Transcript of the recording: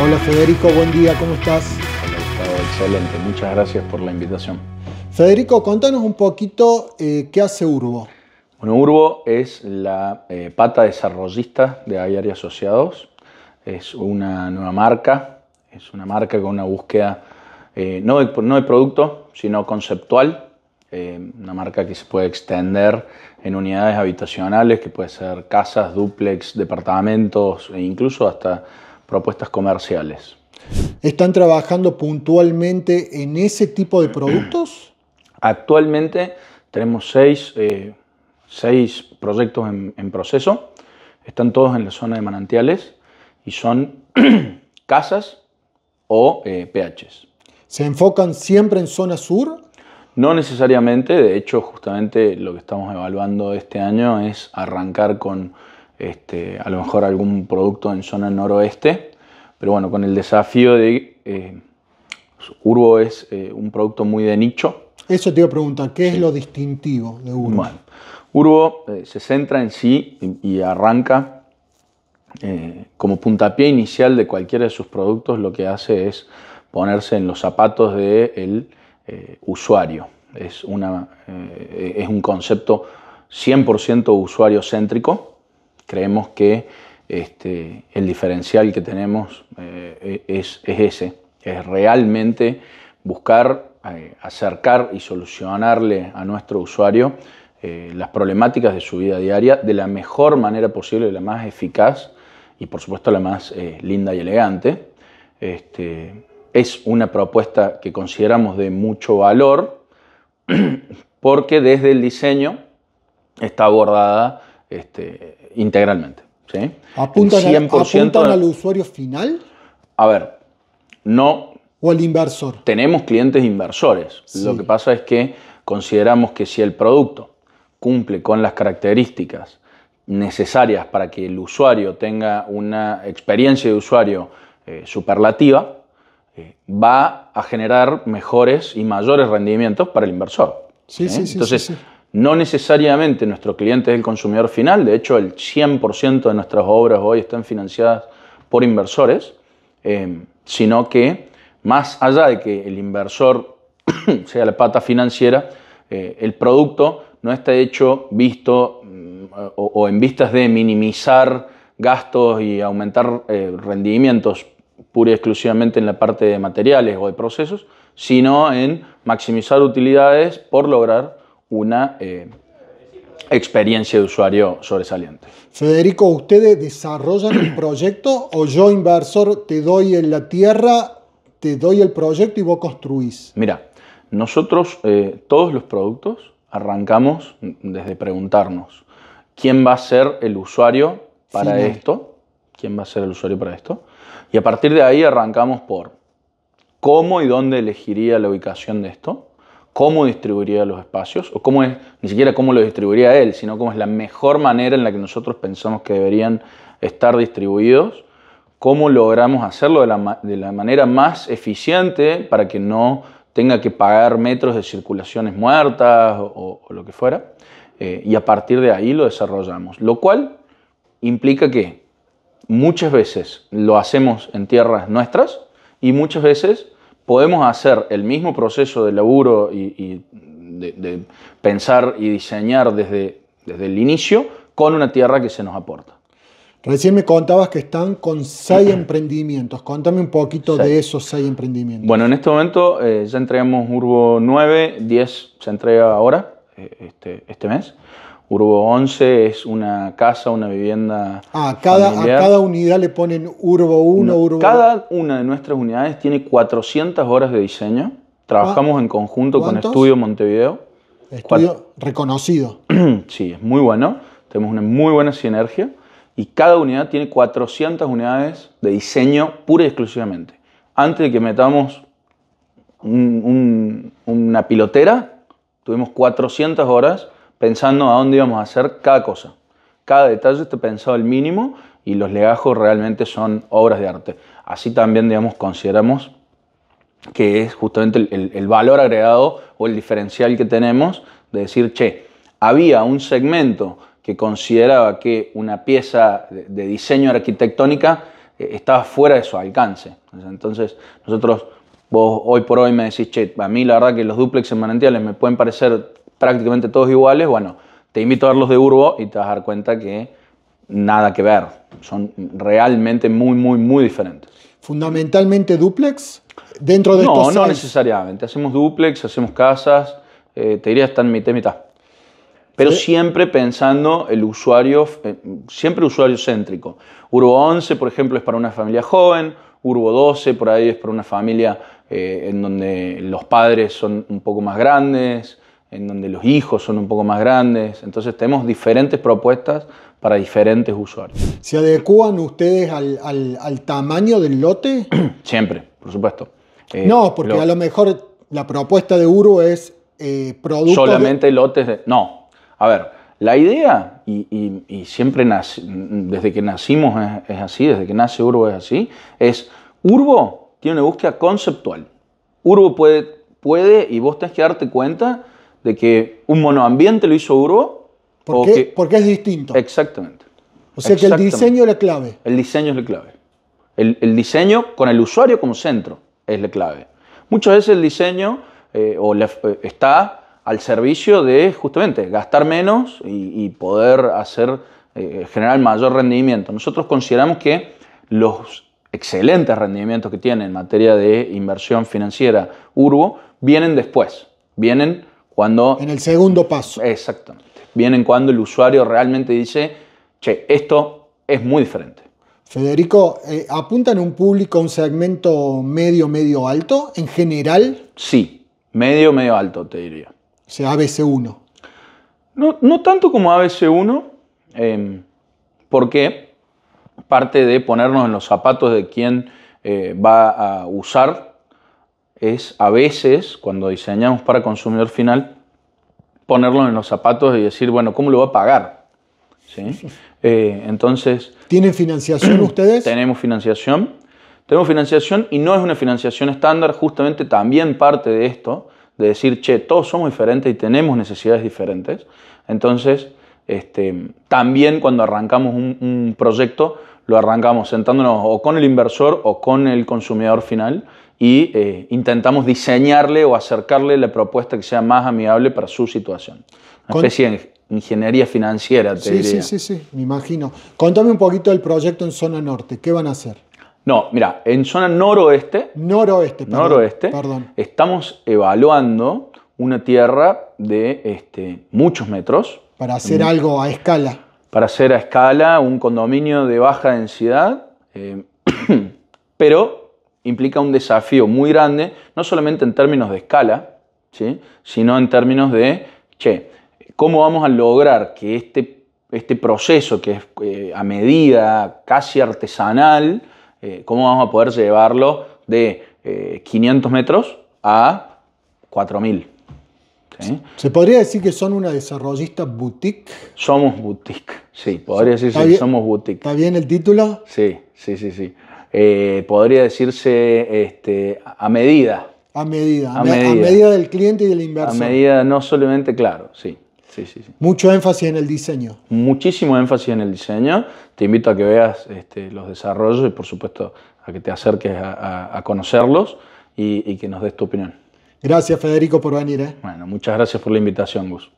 Hola Federico, buen día, ¿cómo estás? Hola excelente, muchas gracias por la invitación. Federico, contanos un poquito eh, qué hace Urbo. Bueno, Urbo es la eh, pata desarrollista de Ayari Asociados. Es una nueva marca, es una marca con una búsqueda eh, no, no de producto, sino conceptual, eh, una marca que se puede extender en unidades habitacionales, que puede ser casas, duplex, departamentos e incluso hasta propuestas comerciales. ¿Están trabajando puntualmente en ese tipo de productos? Actualmente tenemos seis, eh, proyectos en, proceso. Están todos en la zona de manantiales y son casas o eh, PHs. ¿Se enfocan siempre en zona sur? No necesariamente, de hecho justamente lo que estamos evaluando este año es arrancar con este, a lo mejor algún producto en zona noroeste, pero bueno, con el desafío de... Eh, Urbo es eh, un producto muy de nicho. Eso te iba a preguntar, ¿qué es lo distintivo de Urbo? Bueno, Urbo eh, se centra en sí y, arranca como puntapié inicial de cualquiera de sus productos, lo que hace es ponerse en los zapatos de él. Eh, usuario. Es, una, eh, es, un concepto 100% usuario céntrico. Creemos que este, el diferencial que tenemos eh, es, ese, es realmente buscar acercar y solucionarle a nuestro usuario las problemáticas de su vida diaria de la mejor manera posible, la más eficaz y por supuesto la más linda y elegante. Este, es una propuesta que consideramos de mucho valor porque desde el diseño está abordada este, integralmente. ¿sí? ¿Apuntan, al, al usuario final? A ver, no. ¿O al inversor? Tenemos clientes inversores. Lo que pasa es que consideramos que si el producto cumple con las características necesarias para que el usuario tenga una experiencia de usuario eh, superlativa, va a generar mejores y mayores rendimientos para el inversor. ¿eh? Entonces, no necesariamente nuestro cliente es el consumidor final, de hecho el 100% de nuestras obras hoy están financiadas por inversores, eh, sino que más allá de que el inversor sea la pata financiera, eh, el producto no está hecho, visto mm, o, en vistas de minimizar gastos y aumentar rendimientos pura y exclusivamente en la parte de materiales o de procesos, sino en maximizar utilidades por lograr una eh, experiencia de usuario sobresaliente. Federico, ¿ustedes desarrollan el proyecto o yo, inversor, te doy en la tierra, te doy el proyecto y vos construís? Mira, nosotros eh, todos los productos arrancamos desde preguntarnos quién va a ser el usuario para esto, quién va a ser el usuario para esto, y a partir de ahí arrancamos por cómo y dónde elegiría la ubicación de esto, cómo distribuiría los espacios, o cómo es, ni siquiera cómo lo distribuiría él, sino cómo es la mejor manera en la que nosotros pensamos que deberían estar distribuidos, cómo logramos hacerlo de la, manera más eficiente para que no tenga que pagar metros de circulaciones muertas o, lo que fuera, eh, y a partir de ahí lo desarrollamos, lo cual implica que muchas veces lo hacemos en tierras nuestras y muchas veces podemos hacer el mismo proceso de laburo y, de, pensar y diseñar desde, desde el inicio con una tierra que se nos aporta. Recién me contabas que están con seis emprendimientos. Contame un poquito de esos seis emprendimientos. Bueno, en este momento eh, ya entregamos Urbo 9, 10 se entrega ahora, eh, este, este mes. Urbo 11 es una casa, una vivienda. Ah, cada, a cada unidad le ponen Urbo 1, Urbo Cada una de nuestras unidades tiene 400 horas de diseño. Trabajamos en conjunto con Estudio Montevideo. Estudio reconocido. sí, es muy bueno. Tenemos una muy buena sinergia. Y cada unidad tiene 400 unidades de diseño pura y exclusivamente. Antes de que metamos una pilotera, tuvimos 400 horas pensando a dónde íbamos a hacer cada cosa. Cada detalle está pensado al mínimo y los legajos realmente son obras de arte. Así también, digamos, consideramos que es justamente el, valor agregado o el diferencial que tenemos de decir, che, había un segmento que consideraba que una pieza de, diseño arquitectónica eh, estaba fuera de su alcance. Entonces, nosotros, vos hoy por hoy me decís, che, a mí la verdad que los duplexes manantiales me pueden parecer prácticamente todos iguales, bueno, te invito a ver los de Urbo y te vas a dar cuenta que nada que ver. Son realmente muy, muy, muy diferentes. ¿Fundamentalmente duplex? Dentro de no, No, no necesariamente. Hacemos duplex, hacemos casas, eh, te diría están mitad mitad. Pero siempre pensando el usuario, eh, siempre usuario céntrico. Urbo 11, por ejemplo, es para una familia joven. Urbo 12, por ahí es para una familia eh, en donde los padres son un poco más grandes en donde los hijos son un poco más grandes. Entonces tenemos diferentes propuestas para diferentes usuarios. ¿Se adecúan ustedes al, tamaño del lote? Siempre, por supuesto. Eh, no, porque a lo mejor la propuesta de Urbo es eh, producto Solamente lotes de... No, a ver, la idea, y, siempre desde que nacimos es, así, desde que nace Urbo es así, es Urbo tiene una búsqueda conceptual. Urbo puede, puede y vos tenés que darte cuenta de que un monoambiente lo hizo Urbo. ¿Por Porque es distinto. Exactamente. O sea que el diseño es la clave. El diseño es la clave. El, diseño con el usuario como centro es la clave. Muchas veces el diseño eh, o eh, está al servicio de justamente gastar menos y, poder hacer eh, generar mayor rendimiento. Nosotros consideramos que los excelentes rendimientos que tiene en materia de inversión financiera Urbo vienen después, vienen en el segundo paso. Exacto. Vienen cuando el usuario realmente dice, che, esto es muy diferente. Federico, eh, ¿apunta ¿apuntan un público a un segmento medio, medio alto en general? Sí, medio, medio alto, te diría. O sea, ABC1. No, tanto como ABC1, em, porque parte de ponernos en los zapatos de quien eh, va a usar es a veces, cuando diseñamos para consumidor final, ponerlo en los zapatos y decir, bueno, ¿cómo lo va a pagar? ¿Sí? Eh, entonces... ¿Tienen financiación ustedes? Tenemos financiación. Tenemos financiación y no es una financiación estándar, justamente también parte de esto, de decir, che, todos somos diferentes y tenemos necesidades diferentes. Entonces, este, también cuando arrancamos un proyecto, lo arrancamos sentándonos o con el inversor o con el consumidor final y eh, intentamos diseñarle o acercarle la propuesta que sea más amigable para su situación. Una especie de ingeniería financiera, te sí, Sí, sí, sí, me imagino. Contame un poquito del proyecto en Zona Norte. ¿Qué van a hacer? No, mira, en zona noroeste. Noroeste, perdón, noroeste perdón. Estamos evaluando una tierra de este, muchos metros. Para hacer algo a escala. Para hacer a escala un condominio de baja densidad, eh, pero implica un desafío muy grande, no solamente en términos de escala, ¿sí? sino en términos de, che, ¿cómo vamos a lograr que este, este proceso que es eh, a medida, casi artesanal, eh, cómo vamos a poder llevarlo de 500 eh, metros a 4000? ¿Se podría decir que son una desarrollista boutique? Somos boutique, sí, podría decir que somos boutique. ¿Está bien el título? Sí, sí, sí, sí. Eh, podría decirse, este, a medida. A medida, a, medida. del cliente y del inversor. A medida, no solamente, claro, sí. Sí, Mucho énfasis en el diseño. Muchísimo énfasis en el diseño. Te invito a que veas este, los desarrollos y por supuesto a que te acerques a, conocerlos y, que nos des tu opinión. Gracias Federico por venir. ¿eh? Bueno, muchas gracias por la invitación, Gus.